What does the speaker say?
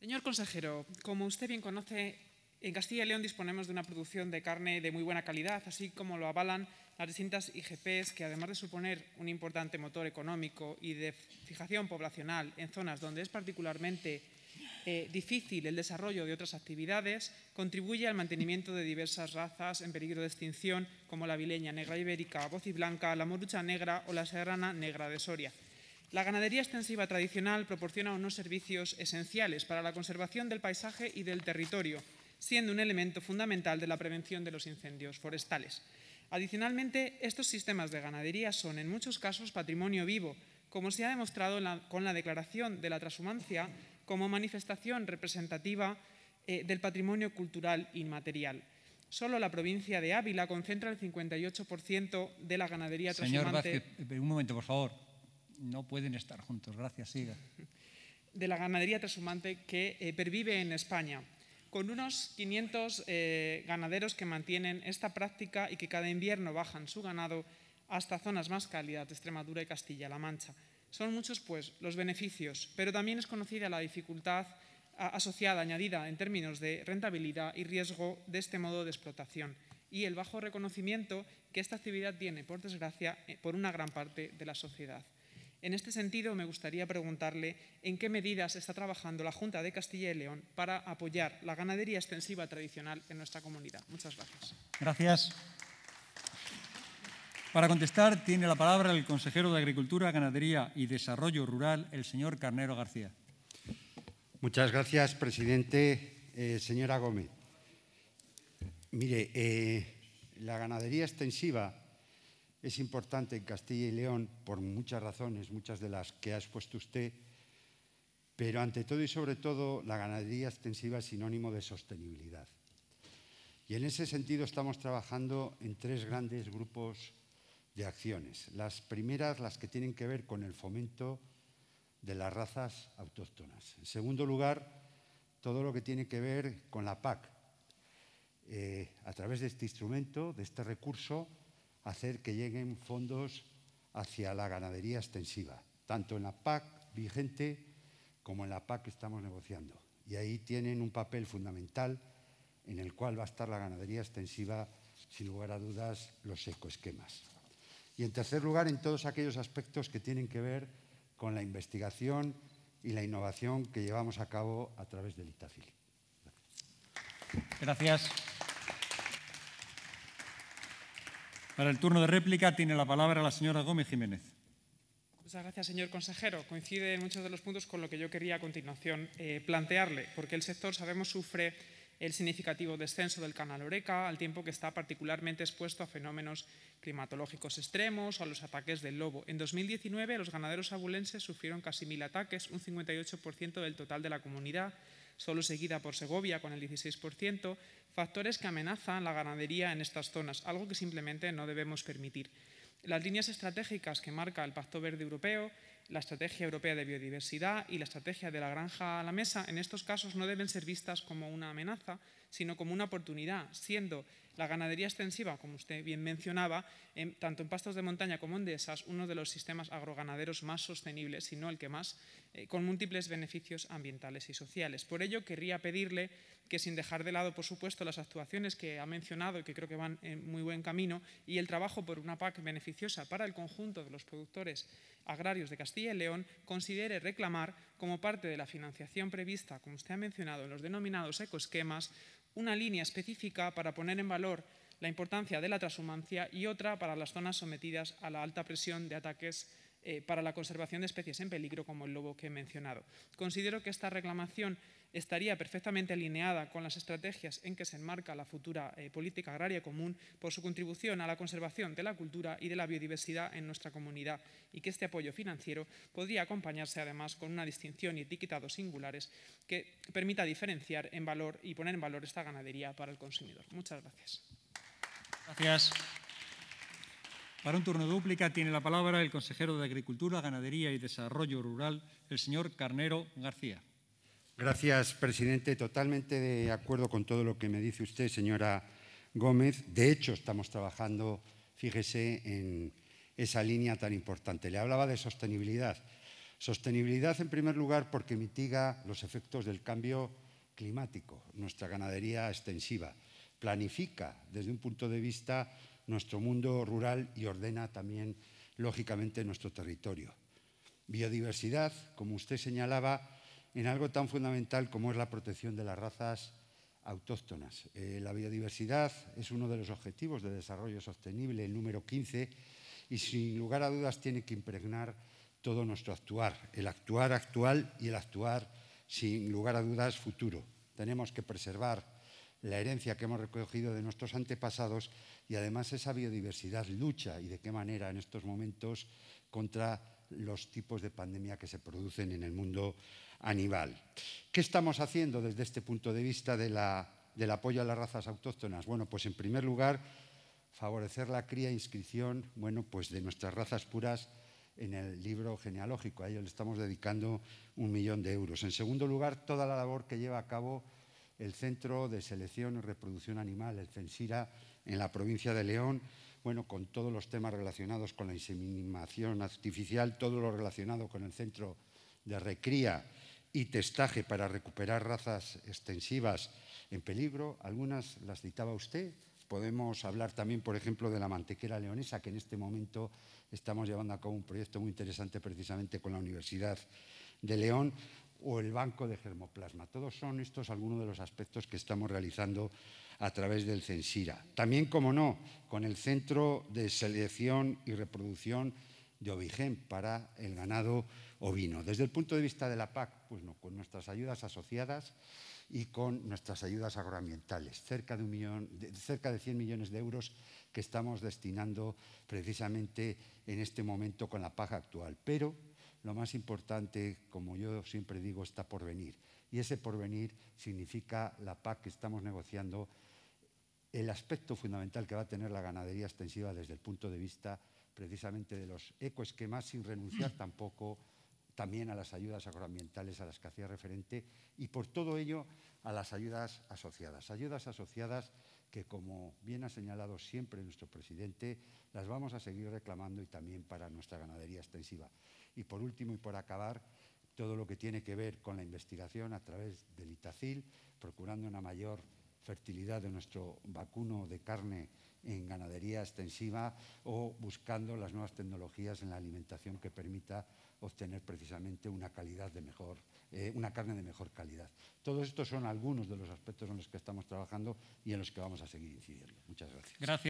Señor consejero, como usted bien conoce, en Castilla y León disponemos de una producción de carne de muy buena calidad, así como lo avalan las distintas IGPs que, además de suponer un importante motor económico y de fijación poblacional en zonas donde es particularmente eh, difícil el desarrollo de otras actividades, contribuye al mantenimiento de diversas razas en peligro de extinción, como la vileña negra ibérica, blanca, la morucha negra o la serrana negra de Soria. La ganadería extensiva tradicional proporciona unos servicios esenciales para la conservación del paisaje y del territorio, siendo un elemento fundamental de la prevención de los incendios forestales. Adicionalmente, estos sistemas de ganadería son en muchos casos patrimonio vivo, como se ha demostrado con la declaración de la transhumancia como manifestación representativa eh, del patrimonio cultural inmaterial. Solo la provincia de Ávila concentra el 58% de la ganadería transhumante. Señor un momento, por favor no pueden estar juntos. Gracias, siga. De la ganadería transhumante que eh, pervive en España, con unos 500 eh, ganaderos que mantienen esta práctica y que cada invierno bajan su ganado hasta zonas más cálidas de Extremadura y Castilla-La Mancha. Son muchos, pues, los beneficios, pero también es conocida la dificultad asociada, añadida en términos de rentabilidad y riesgo de este modo de explotación y el bajo reconocimiento que esta actividad tiene, por desgracia, eh, por una gran parte de la sociedad. En este sentido, me gustaría preguntarle en qué medidas está trabajando la Junta de Castilla y León para apoyar la ganadería extensiva tradicional en nuestra comunidad. Muchas gracias. Gracias. Para contestar, tiene la palabra el consejero de Agricultura, Ganadería y Desarrollo Rural, el señor Carnero García. Muchas gracias, presidente. Eh, señora Gómez, mire, eh, la ganadería extensiva es importante en Castilla y León por muchas razones, muchas de las que ha expuesto usted, pero ante todo y sobre todo la ganadería extensiva es sinónimo de sostenibilidad. Y en ese sentido estamos trabajando en tres grandes grupos de acciones. Las primeras, las que tienen que ver con el fomento de las razas autóctonas. En segundo lugar, todo lo que tiene que ver con la PAC. Eh, a través de este instrumento, de este recurso, hacer que lleguen fondos hacia la ganadería extensiva, tanto en la PAC vigente como en la PAC que estamos negociando. Y ahí tienen un papel fundamental en el cual va a estar la ganadería extensiva, sin lugar a dudas, los ecoesquemas. Y en tercer lugar, en todos aquellos aspectos que tienen que ver con la investigación y la innovación que llevamos a cabo a través del ITAFIL. Gracias. Para el turno de réplica tiene la palabra la señora Gómez Jiménez. Muchas gracias, señor consejero. Coincide en muchos de los puntos con lo que yo quería a continuación eh, plantearle, porque el sector, sabemos, sufre el significativo descenso del canal Oreca, al tiempo que está particularmente expuesto a fenómenos climatológicos extremos o a los ataques del lobo. En 2019, los ganaderos abulenses sufrieron casi mil ataques, un 58% del total de la comunidad, solo seguida por Segovia con el 16%, factores que amenazan la ganadería en estas zonas, algo que simplemente no debemos permitir. Las líneas estratégicas que marca el Pacto Verde Europeo, la Estrategia Europea de Biodiversidad y la Estrategia de la Granja a la Mesa, en estos casos no deben ser vistas como una amenaza, sino como una oportunidad, siendo la ganadería extensiva, como usted bien mencionaba, tanto en pastos de montaña como en dehesas, uno de los sistemas agroganaderos más sostenibles, si no el que más, eh, con múltiples beneficios ambientales y sociales. Por ello, querría pedirle que, sin dejar de lado, por supuesto, las actuaciones que ha mencionado y que creo que van en muy buen camino, y el trabajo por una PAC beneficiosa para el conjunto de los productores agrarios de Castilla y León, considere reclamar como parte de la financiación prevista, como usted ha mencionado, en los denominados ecoesquemas, una línea específica para poner en valor la importancia de la transhumancia y otra para las zonas sometidas a la alta presión de ataques eh, para la conservación de especies en peligro como el lobo que he mencionado. Considero que esta reclamación estaría perfectamente alineada con las estrategias en que se enmarca la futura eh, política agraria común por su contribución a la conservación de la cultura y de la biodiversidad en nuestra comunidad y que este apoyo financiero podría acompañarse además con una distinción y etiquetados singulares que permita diferenciar en valor y poner en valor esta ganadería para el consumidor. Muchas gracias. Gracias. Para un turno dúplica tiene la palabra el consejero de Agricultura, Ganadería y Desarrollo Rural, el señor Carnero García. Gracias, presidente. Totalmente de acuerdo con todo lo que me dice usted, señora Gómez. De hecho, estamos trabajando, fíjese, en esa línea tan importante. Le hablaba de sostenibilidad. Sostenibilidad, en primer lugar, porque mitiga los efectos del cambio climático, nuestra ganadería extensiva. Planifica desde un punto de vista nuestro mundo rural y ordena también, lógicamente, nuestro territorio. Biodiversidad, como usted señalaba, en algo tan fundamental como es la protección de las razas autóctonas. Eh, la biodiversidad es uno de los objetivos de desarrollo sostenible, el número 15, y sin lugar a dudas tiene que impregnar todo nuestro actuar, el actuar actual y el actuar sin lugar a dudas futuro. Tenemos que preservar la herencia que hemos recogido de nuestros antepasados y además esa biodiversidad lucha y de qué manera en estos momentos contra los tipos de pandemia que se producen en el mundo animal. ¿Qué estamos haciendo desde este punto de vista del apoyo a las razas autóctonas? Bueno, pues en primer lugar, favorecer la cría e inscripción bueno, pues de nuestras razas puras en el libro genealógico. A ello le estamos dedicando un millón de euros. En segundo lugar, toda la labor que lleva a cabo el Centro de Selección y Reproducción Animal, el CENSIRA, en la provincia de León, bueno, con todos los temas relacionados con la inseminación artificial, todo lo relacionado con el Centro de Recría y Testaje para recuperar razas extensivas en peligro, algunas las citaba usted, Podemos hablar también, por ejemplo, de la mantequera leonesa, que en este momento estamos llevando a cabo un proyecto muy interesante precisamente con la Universidad de León o el banco de germoplasma. Todos son estos algunos de los aspectos que estamos realizando a través del Censira. También, como no, con el Centro de Selección y Reproducción de Ovigen para el ganado ovino. Desde el punto de vista de la PAC, pues no, con nuestras ayudas asociadas y con nuestras ayudas agroambientales, cerca de, un millón, cerca de 100 millones de euros que estamos destinando precisamente en este momento con la PAC actual. Pero lo más importante, como yo siempre digo, está por venir. Y ese porvenir significa la PAC que estamos negociando, el aspecto fundamental que va a tener la ganadería extensiva desde el punto de vista precisamente de los ecoesquemas, sin renunciar tampoco también a las ayudas agroambientales a las que hacía referente y por todo ello a las ayudas asociadas. Ayudas asociadas que, como bien ha señalado siempre nuestro presidente, las vamos a seguir reclamando y también para nuestra ganadería extensiva. Y por último y por acabar, todo lo que tiene que ver con la investigación a través del ITACIL, procurando una mayor fertilidad de nuestro vacuno de carne en ganadería extensiva o buscando las nuevas tecnologías en la alimentación que permita obtener precisamente una calidad de mejor, eh, una carne de mejor calidad. Todos estos son algunos de los aspectos en los que estamos trabajando y en los que vamos a seguir incidiendo. Muchas gracias.